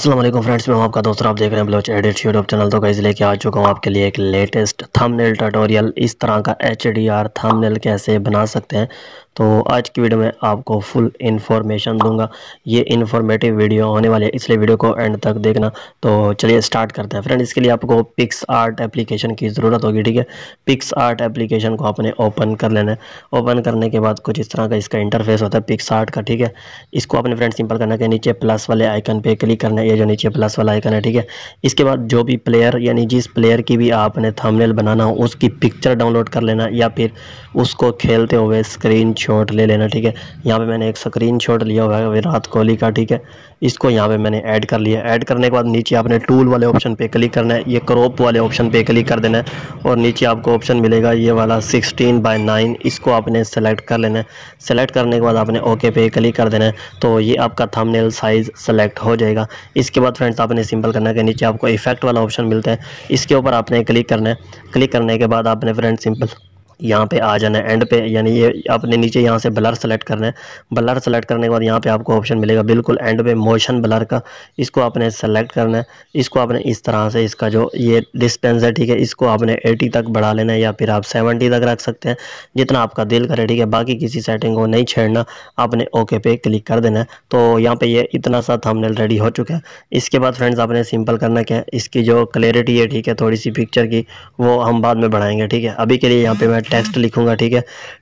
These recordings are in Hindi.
असलम फ्रेंड्स मैं आपका दोस्तों आप देख रहे हैं ब्लॉच एडिट यूट्यूब चैनल तो गाइज लेके आ चुका हूँ आपके लिए एक लेटेस्ट थंबनेल ट्यूटोरियल इस तरह का एच डी आर थंबनेल कैसे बना सकते हैं तो आज की वीडियो में आपको फुल इन्फॉर्मेशन दूंगा ये इन्फॉर्मेटिव वीडियो होने वाली है इसलिए वीडियो को एंड तक देखना तो चलिए स्टार्ट करते हैं फ्रेंड इसके लिए आपको पिक्स आर्ट एप्लीकेशन की ज़रूरत होगी ठीक है पिक्स आर्ट एप्लीकेशन को आपने ओपन कर लेना है ओपन करने के बाद कुछ इस तरह का इसका इंटरफेस होता है पिक्स आर्ट का ठीक है इसको आपने फ्रेंड सिंपल करना के नीचे प्लस वाले आइकन पर क्लिक करना है ये जो नीचे प्लस वाला आइकन है ठीक है इसके बाद जो भी प्लेयर यानी जिस प्लेयर की भी आपने थंबनेल बनाना हो उसकी पिक्चर डाउनलोड कर लेना या फिर उसको खेलते हुए स्क्रीन ले लेना ठीक है यहाँ पर मैंने एक स्क्रीन लिया हुआ है विराट कोहली का ठीक है इसको यहाँ पे मैंने ऐड कर लिया ऐड करने के बाद नीचे आपने टूल वाले ऑप्शन पे क्लिक करना है ये क्रॉप वाले ऑप्शन पे क्लिक कर देना है और नीचे आपको ऑप्शन मिलेगा ये वाला 16 बाय 9 इसको आपने सेलेक्ट कर लेना है सेलेक्ट करने के बाद आपने ओके पे क्लिक कर देना है तो ये आपका थंबनेल साइज़ सेलेक्ट हो जाएगा इसके बाद फ्रेंड्स आपने सिंपल करना है कि नीचे आपको इफेक्ट वाला ऑप्शन मिलता है इसके ऊपर आपने क्लिक करना है क्लिक करने के बाद आपने फ्रेंड सिंपल यहाँ पे आ जाना है एंड पे यानी ये आपने नीचे यहाँ से ब्लर सेलेक्ट करना है ब्लर सेलेक्ट करने के बाद यहाँ पे आपको ऑप्शन मिलेगा बिल्कुल एंड पे मोशन ब्लर का इसको आपने सेलेक्ट करना है इसको आपने इस तरह से इसका जो ये डिस्टेंस है ठीक है इसको आपने एटी तक बढ़ा लेना है या फिर आप सेवेंटी तक रख सकते हैं जितना आपका दिल करे ठीक है बाकी किसी सेटिंग को नहीं छेड़ना आपने ओके पे क्लिक कर देना है तो यहाँ पे ये इतना सा था रेडी हो चुका है इसके बाद फ्रेंड्स आपने सिंपल करना क्या है इसकी जो क्लेरिटी है ठीक है थोड़ी सी पिक्चर की वो हम बाद में बढ़ाएंगे ठीक है अभी के लिए यहाँ पे मैं टेक्स्ट लिखूंगा ठीक है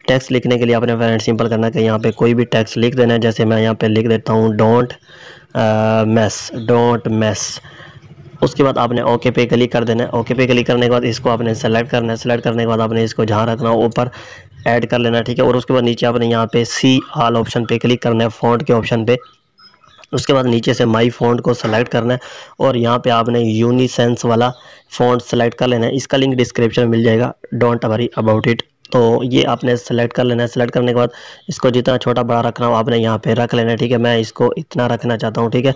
टेक्स्ट लिखने के लिए आपने फ्रेंड सिंपल करना कि यहाँ पे कोई भी टेक्स्ट लिख देना है जैसे मैं यहाँ पे लिख देता हूँ डोंट मैस डोंट मैस उसके बाद आपने ओके पे क्लिक कर देना है ओके पे क्लिक करने के बाद इसको आपने सेलेक्ट करना है सेलेक्ट करने के बाद आपने इसको जहाँ रखना हो ऊपर ऐड कर लेना ठीक है और उसके बाद नीचे आपने यहाँ पे सी आल ऑप्शन पे क्लिक करना है फॉन्ट के ऑप्शन पे उसके बाद नीचे से माई फ़ॉन्ट को सेलेक्ट करना है और यहाँ पे आपने यूनिसेंस वाला फ़ॉन्ट सेलेक्ट कर लेना है इसका लिंक डिस्क्रिप्शन में मिल जाएगा डोंट वरी अबाउट इट तो ये आपने सेलेक्ट कर लेना है सेलेक्ट करने के बाद इसको जितना छोटा बड़ा रखना हो आपने यहाँ पे रख लेना है ठीक है मैं इसको इतना रखना चाहता हूँ ठीक है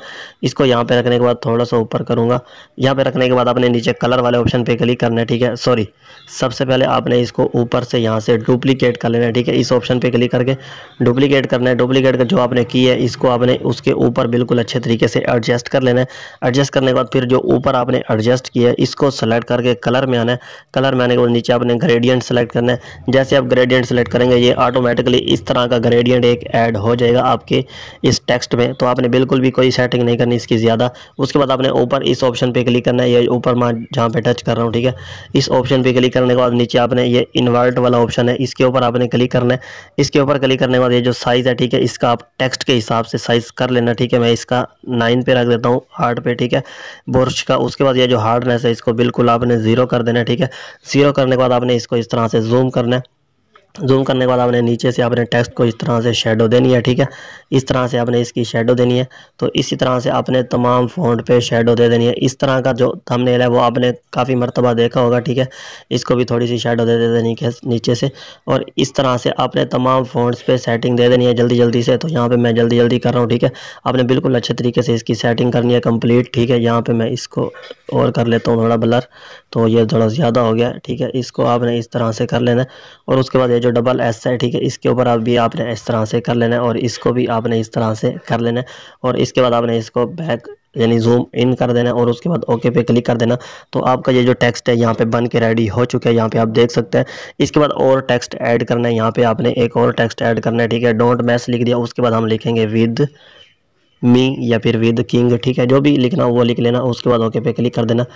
इसको यहाँ पे रखने के बाद थोड़ा सा ऊपर करूँगा यहाँ पे रखने के बाद आपने नीचे कलर वाले ऑप्शन पे क्लिक करना है ठीक है सॉरी सबसे पहले आपने इसको ऊपर से यहाँ से डुप्लीकेट कर लेना है ठीक है इस ऑप्शन पर क्लिक करके डुप्लीकेट करना है डुप्लीकेट जो आपने की है इसको आपने उसके ऊपर बिल्कुल अच्छे तरीके से एडजस्ट कर लेना है एडजस्ट करने के बाद फिर जो ऊपर आपने एडजस्ट किया है इसको सेलेक्ट करके कलर में आना है कलर में आने के बाद नीचे आपने ग्रेडियंट सेलेक्ट करना है जैसे आप ग्रेडियंट सेलेक्ट करेंगे ये ऑटोमेटिकली इस तरह का ग्रेडियंट एक ऐड हो जाएगा आपके इस टेक्स्ट में तो आपने बिल्कुल भी कोई सेटिंग नहीं करनी इसकी ज़्यादा उसके बाद आपने ऊपर इस ऑप्शन पे क्लिक करना है ये ऊपर मैं जहाँ पे टच कर रहा हूँ ठीक है इस ऑप्शन पे क्लिक करने के बाद नीचे आपने ये इन्वर्ट वाला ऑप्शन है इसके ऊपर आपने क्लिक करना है इसके ऊपर क्लिक करने के बाद ये जो साइज़ है ठीक है इसका आप टेक्स्ट के हिसाब से साइज़ कर लेना ठीक है मैं इसका नाइन पे रख देता हूँ आठ पे ठीक है बुर्श का उसके बाद ये जो हार्डनेस है इसको बिल्कुल आपने ज़ीरो कर देना ठीक है ज़ीरो करने के बाद आपने इसको इस तरह से जूम करना जूम करने के बाद आपने नीचे से आपने टेक्स्ट को इस तरह से शेडो देनी है ठीक है इस तरह से आपने इसकी शेडो देनी है तो इसी तरह से आपने तमाम फ़ोन पे शेडो दे देनी है इस तरह का जो थंबनेल है वो आपने काफ़ी मरतबा देखा होगा ठीक है इसको भी थोड़ी सी शेडो दे दे देनी है नीचे से और इस तरह से आपने तमाम फ़ोन पर सेटिंग दे देनी है जल्दी जल्दी से तो यहाँ पर मैं जल्दी जल्दी कर रहा हूँ ठीक है आपने बिल्कुल अच्छे तरीके से इसकी सेटिंग करनी है कम्प्लीट ठीक है यहाँ पर मैं इसको और कर लेता हूँ थोड़ा ब्लर तो ये थोड़ा ज़्यादा हो गया ठीक है इसको आपने इस तरह से कर लेना है और उसके बाद जो डबल एस है ठीक है इसके ऊपर आप भी आपने इस तरह से कर लेना है और इसको भी आपने इस तरह से कर लेना है और इसके बाद आपने इसको बैक यानी जूम इन कर देना और उसके बाद ओके पे क्लिक कर देना तो आपका ये जो टेक्स्ट है यहाँ पे बन के रेडी हो चुका है यहाँ पे आप देख सकते हैं इसके बाद और टेक्स्ट ऐड करना है यहाँ पे आपने एक और टेक्स्ट ऐड करना है ठीक है डोंट मैस लिख दिया उसके बाद हम लिखेंगे विद मी या फिर विद किंग ठीक है जो भी लिखना वो लिख लेना उसके बाद ओके पे क्लिक कर देना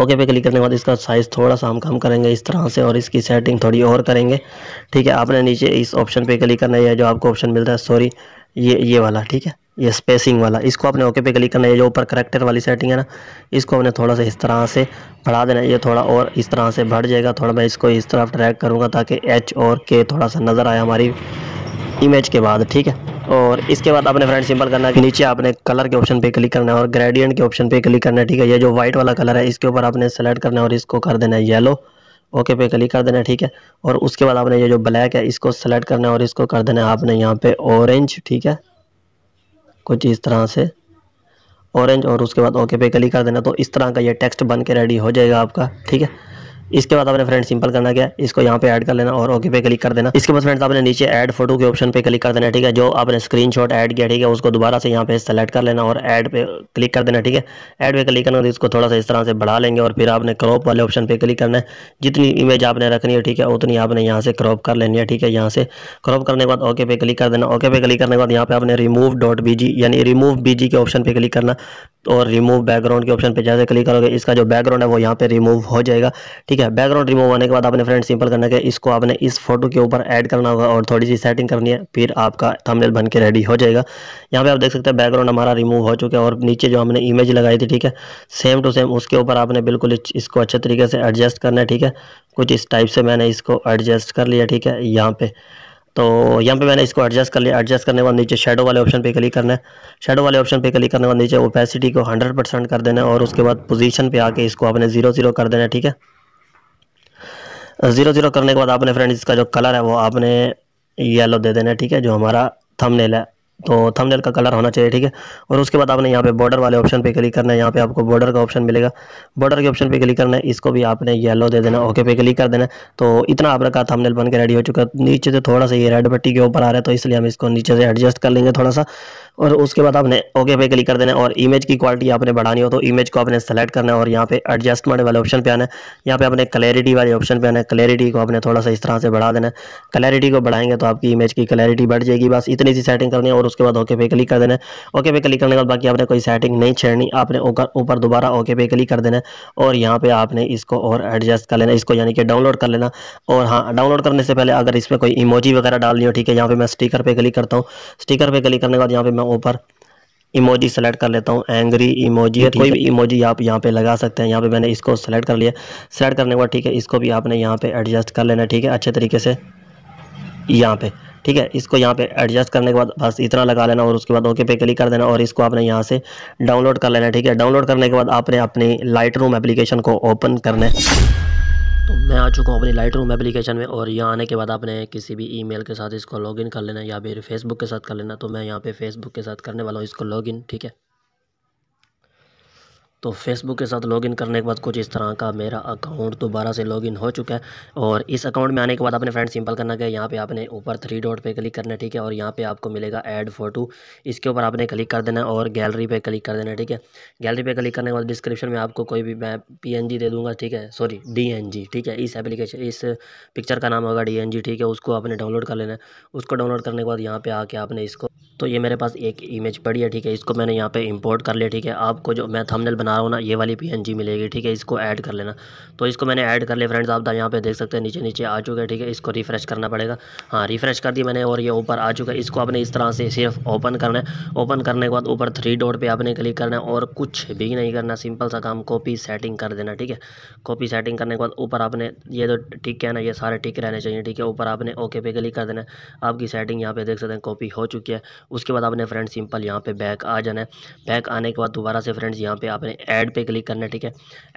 ओके पे क्लिक करने के बाद इसका साइज़ थोड़ा सा हम कम करेंगे इस तरह से और इसकी सेटिंग थोड़ी और करेंगे ठीक है आपने नीचे इस ऑप्शन पे क्लिक करना है जो आपको ऑप्शन मिलता है सॉरी ये ये वाला ठीक है ये स्पेसिंग वाला इसको आपने ओके पे क्लिक करना है जो ऊपर करेक्टर वाली सेटिंग है ना इसको आपने थोड़ा सा इस तरह से बढ़ा देना है ये थोड़ा और इस तरह से बढ़ जाएगा थोड़ा मैं इसको इस तरफ ट्रैक करूँगा ताकि एच और के थोड़ा सा नज़र आए हमारी इमेज के बाद ठीक है और इसके बाद आपने फ्रेंड सिंपल करना कि नीचे आपने कलर के ऑप्शन पे क्लिक करना है और ग्रेडियंट के ऑप्शन पे क्लिक करना है ठीक है ये जो व्हाइट वाला कलर है इसके ऊपर आपने सेलेक्ट करना है और इसको कर देना है येलो ओके पे क्लिक कर देना है ठीक है और उसके बाद आपने ये जो ब्लैक है इसको सेलेक्ट करना है और इसको कर देना है आपने यहाँ पे ऑरेंज ठीक है कुछ इस तरह से ऑरेंज और उसके बाद ओके पे क्लिक कर देना तो इस तरह का ये टेक्स्ट बन के रेडी हो जाएगा आपका ठीक है इसके बाद आपने फ्रेंड सिंपल करना क्या इसको यहाँ पे ऐड कर लेना और ओके पे क्लिक कर देना इसके बाद फ्रेंड्स आपने नीचे ऐड फोटो के ऑप्शन पे क्लिक कर देना ठीक है जो आपने स्क्रीन शॉट ऐड किया ठीक है उसको दोबारा से यहाँ पे सेलेक्ट कर लेना और ऐड पे क्लिक कर देना ठीक है ऐड पे क्लिक करना तो इसको थोड़ा सा इस तरह से बढ़ा लेंगे और फिर आपने क्रॉप वाले ऑप्शन पे क्लिक करना है जितनी इमेज आपने रखनी है ठीक है उतनी आपने यहाँ से क्रॉप कर लेनी है ठीक है यहाँ से क्रॉप करने के बाद ओके पे क्लिक कर देना ओके पे क्लिक करने के बाद यहाँ पे आपने रिमूव डॉट यानी रिमूव बी के ऑप्शन पे क्लिक करना और रिमूव बैकग्राउंड के ऑप्शन पे जैसे क्लिक करोगे इसका जो बैकग्राउंड है वो यहाँ पे रिमूव हो जाएगा ठीक है बैकग्राउंड रिमूव होने के बाद आपने फ्रेंड सिंपल करना है इसको आपने इस फोटो के ऊपर ऐड करना होगा और थोड़ी सी सेटिंग करनी है फिर आपका थंबनेल बन के रेडी हो जाएगा यहाँ पे आप देख सकते हैं बैकग्राउंड हमारा रिमूव हो चुका है और नीचे जो हमने इमेज लगाई थी ठीक है सेम टू सेम उसके ऊपर आपने बिल्कुल इसको अच्छे तरीके से एडजस्ट करना है ठीक है कुछ इस टाइप से मैंने इसको एडजस्ट कर लिया ठीक है यहाँ पे तो यहाँ पे मैंने इसको एडजस्ट कर लिया एडजस्ट करने के बाद नीचे शेडो वाले ऑप्शन पे क्लिक करना है शेडो वाले ऑप्शन पे क्लिक करने के बाद नीचे ओपेसिटी को 100 परसेंट कर देना है और उसके बाद पोजीशन पे आके इसको आपने ज़ीरो ज़ीरो कर देना है ठीक है ज़ीरो ज़ीरो करने के बाद आपने फ्रेंड इसका जो कलर है वो आपने येलो दे देना है ठीक है जो हमारा थमनेल है तो थंबनेल का कलर होना चाहिए ठीक है और उसके बाद आपने यहाँ पे बॉर्डर वाले ऑप्शन पे क्लिक करना है यहाँ पे आपको बॉर्डर का ऑप्शन मिलेगा बॉर्डर के ऑप्शन पे क्लिक करना है इसको भी आपने येलो दे देना ओके पे क्लिक कर देना तो इतना आप रखा थंबनेल बन के रेडी हो चुका है नीचे से थोड़ा सा ये रेड पट्टी के ऊपर आ रहा है तो इसलिए हम इसको नीचे से एडजस्ट कर लेंगे थोड़ा सा और उसके बाद आपने ओके पे क्लिक कर देना और इमेज की क्वालिटी आपने बढ़ानी हो तो इमेज को आपने सेलेक्ट करना है और यहाँ पे एडजस्टमेंट वाले ऑप्शन पे आना है यहाँ पे आपने क्लैरिटी वाले ऑप्शन पे आना है क्लैरिटी को आपने थोड़ा सा इस तरह से बढ़ा देना है क्लैरिटी को बढ़ाएंगे तो आपकी इमेज की क्लैरिटी बढ़ जाएगी बस इतनी सी सेटिंग करनी है और उसके बाद ओके पे क्लिक कर देना है ओके पे क्लिक करने के बाद बाकी आपने कोई सेटिंग नहीं छेड़नी आपने ऊपर दोबारा ओके पे क्लिक कर देना है और यहाँ पे आपने इसको और एडजस्ट कर लेना इसको यानी कि डाउनलोड कर लेना और हाँ डाउनलोड करने से पहले अगर इसमें कोई इमोजी वगैरह डालनी हो ठीक है यहाँ पर मैं स्टीकर पर क्लिक करता हूँ स्टीकर पर क्लिक करने के बाद यहाँ पर मैं ऊपर इमोजी सेलेक्ट कर लेता हूँ एंग्री इमोजी है कोई भी इमोजी आप यहाँ पे लगा सकते हैं यहाँ पे मैंने इसको सेलेक्ट कर लिया सेलेक्ट करने के बाद ठीक है इसको भी आपने यहाँ पे एडजस्ट कर लेना ठीक है अच्छे तरीके से यहाँ पे ठीक है इसको यहाँ पे एडजस्ट करने के बाद बस इतना लगा लेना और उसके बाद ओके पे क्लिक कर देना और इसको आपने यहाँ से डाउनलोड कर लेना ठीक है डाउनलोड करने के बाद आपने अपनी लाइट रूम एप्लीकेशन को ओपन करना है तो मैं आ चुका हूँ अपनी लाइट रूम एप्लीकेशन में और यहाँ आने के बाद आपने किसी भी ईमेल के साथ इसको लॉगिन कर लेना या फिर फेसबुक के साथ कर लेना तो मैं यहाँ पे फेसबुक के साथ करने वाला हूँ इसको लॉगिन ठीक है तो फेसबुक के साथ लॉगिन करने के बाद कुछ इस तरह का मेरा अकाउंट दोबारा से लॉगिन हो चुका है और इस अकाउंट में आने के बाद अपने फ्रेंड सिंपल करना क्या यहाँ पे आपने ऊपर थ्री डॉट पे क्लिक करना है ठीक है और यहाँ पे आपको मिलेगा ऐड फोटो इसके ऊपर आपने क्लिक कर देना है और गैलरी पे क्लिक कर देना है ठीक है गैलरी पे क्लिक करने के बाद डिस्क्रिप्शन में आपको कोई भी मैं पी दे दूँगा ठीक है सॉरी डी ठीक है इस एप्लीकेशन इस पिक्चर का नाम होगा डी ठीक है उसको आपने डाउनलोड कर लेना है उसको डाउनलोड करने के बाद यहाँ पर आके आपने इसको तो ये मेरे पास एक इमेज पड़ी है ठीक है इसको मैंने यहाँ पर इम्पोर्ट कर लिया ठीक है आपको जो मैं थमनल बना बना रहा हूँ ना ये वाली पी मिलेगी ठीक है इसको ऐड कर लेना तो इसको मैंने ऐड कर लिया फ्रेंड्स आप यहाँ पे देख सकते हैं नीचे नीचे आ चुका है ठीक है इसको रिफ्रेश करना पड़ेगा हाँ रिफ्रेश कर दी मैंने और ये ऊपर आ चुका है इसको आपने इस तरह से सिर्फ ओपन करना है ओपन करने के बाद ऊपर थ्री डॉट पर आपने क्लिक करना है और कुछ भी नहीं करना सिंपल सा काम कॉपी सेटिंग कर देना ठीक है कॉपी सेटिंग करने के बाद ऊपर आपने ये जो टिक है ना ये सारे टिक रहने चाहिए ठीक है ऊपर आपने ओके पे क्लिक कर देना आपकी सेटिंग यहाँ पे देख सकते हैं कॉपी हो चुकी है उसके बाद आपने फ्रेंड सिंपल यहाँ पे बैक आ जाना है बैक आने के बाद दोबारा से फ्रेंड्स यहाँ पे आपने ऐड पे क्लिक करना है ठीक है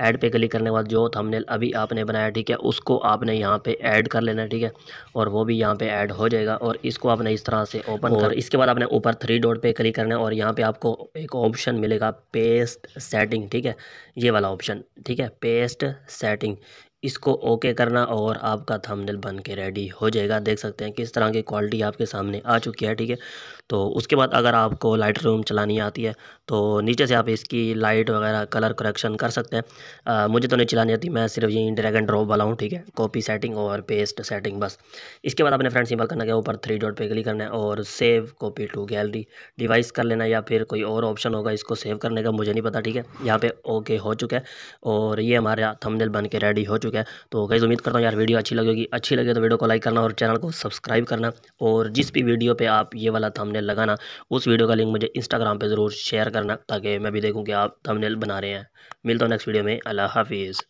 ऐड पे क्लिक करने के बाद जो थंबनेल अभी आपने बनाया ठीक है उसको आपने यहाँ पे ऐड कर लेना ठीक है और वो भी यहाँ पे ऐड हो जाएगा और इसको आपने इस तरह से ओपन कर इसके बाद आपने ऊपर थ्री डॉट पे क्लिक करना है और यहाँ पर आपको एक ऑप्शन मिलेगा पेस्ट सेटिंग ठीक है ये वाला ऑप्शन ठीक है पेस्ट सेटिंग इसको ओके करना और आपका थंबनेल बन के रेडी हो जाएगा देख सकते हैं किस तरह की क्वालिटी आपके सामने आ चुकी है ठीक है तो उसके बाद अगर आपको लाइट रूम चलानी आती है तो नीचे से आप इसकी लाइट वगैरह कलर करेक्शन कर सकते हैं आ, मुझे तो नहीं चलानी आती मैं सिर्फ यही ड्रैग एंड ड्रॉप वाला हूँ ठीक है कॉपी सेटिंग और पेस्ट सेटिंग बस इसके बाद आपने फ्रेंड सिंपल करना है ऊपर थ्री डॉट पे क्लिक करना है और save copy to gallery device कर लेना या फिर कोई और ऑप्शन होगा इसको सेव करने का मुझे नहीं पता ठीक है यहाँ पे ओके हो चुका है और ये हमारा थंबनेल बन के रेडी हो चुका है तो कई उम्मीद करता हूँ यार वीडियो अच्छी लगेगी अच्छी लगे तो वीडियो को लाइक करना और चैनल को सब्सक्राइब करना और जिस भी वीडियो पर आप ये वाला थंबनेल थंबनेल लगाना उस वीडियो का लिंक मुझे इंस्टाग्राम पर ज़रूर शेयर करना ताकि मैं भी देखूं कि आप थंबनेल बना रहे हैं मिलता हूँ नेक्स्ट वीडियो में अल्लाह हाफिज़